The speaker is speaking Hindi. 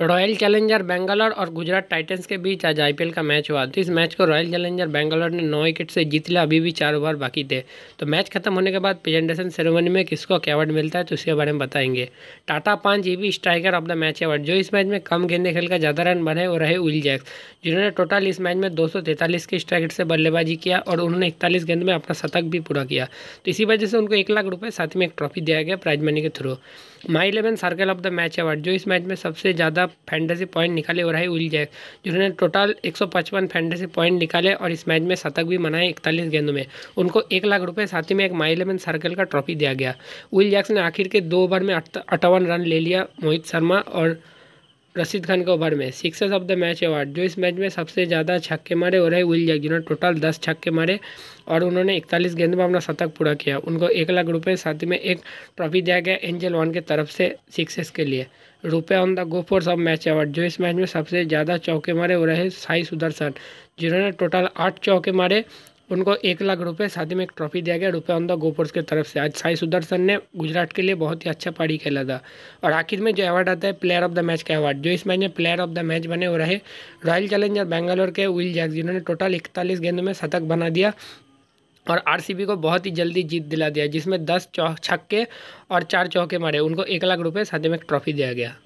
रॉयल चैलेंजर बेंगलोर और गुजरात टाइटंस के बीच आज आईपीएल का मैच हुआ तो इस मैच को रॉयल चैलेंजर बेंगलोर ने नौ विकेट से जीत लिया अभी भी चार ओवर बाकी थे तो मैच खत्म होने के बाद प्रेजेंटेशन सेरेमनी में किसको क्या अवार्ड मिलता है तो उसके बारे में बताएंगे टाटा पांच ये भी striker of the match award जो इस मैच में कम गेंदे खेलकर ज़्यादा रन बने वो रहे उल जैक्स जिन्होंने टोटल इस मैच में दो के स्ट्राइक से बल्लेबाजी किया और उन्होंने इकतालीस गेंद में अपना शतक भी पूरा किया तो इसी वजह से उनको एक लाख रुपये साथ में एक ट्रॉफी दिया गया प्राइज मनी के through my eleven circle of the match award जो इस मैच में सबसे ज़्यादा फैंटेसी पॉइंट निकाले वो रहे विल जैक जिन्होंने टोटल 155 फैंटेसी पॉइंट निकाले और इस मैच में शतक भी मनाए इकतालीस गेंदों में उनको एक लाख रुपये साथ ही में एक माई इलेवन सर्कल का ट्रॉफी दिया गया विल जैक्स ने आखिर के दो ओवर में अट्ठावन रन ले लिया मोहित शर्मा और रशीद खान के ओवर में sixers of the match award जो इस मैच में सबसे ज्यादा छक्के मारे हो रहे विल जैक जिन्होंने टोटल दस छक्के मारे और उन्होंने इकतालीस गेंद में अपना शतक पूरा किया उनको एक लाख रुपये साथ में एक ट्रॉफी दिया गया एंजल वन के तरफ से सिक्सेस के लिए रुपये ऑन द गो फोर्स सब मैच अवार्ड जो इस मैच में सबसे ज़्यादा चौके मारे हो रहे साई सुदर्शन जिन्होंने टोटल आठ चौके मारे उनको एक लाख रुपये साथ में एक ट्रॉफी दिया गया रुपया ऑन द गोपोर्स की तरफ से आज साई सुदर्शन ने गुजरात के लिए बहुत ही अच्छा पारी खेला था और आखिर में जो अवार्ड आता है प्लेयर ऑफ द मैच का अवार्ड जो इस मैच में प्लेयर ऑफ द मैच बने वो रहे रॉयल चैलेंजर बेंगलोर के विल जैक जिन्होंने टोटल इकतालीस गेंदों में शतक बना दिया और आरसीबी को बहुत ही जल्दी जीत दिला दिया जिसमें दस चौ छक्के और चार चौके मारे उनको एक लाख रुपये साथ में एक ट्रॉफी दिया गया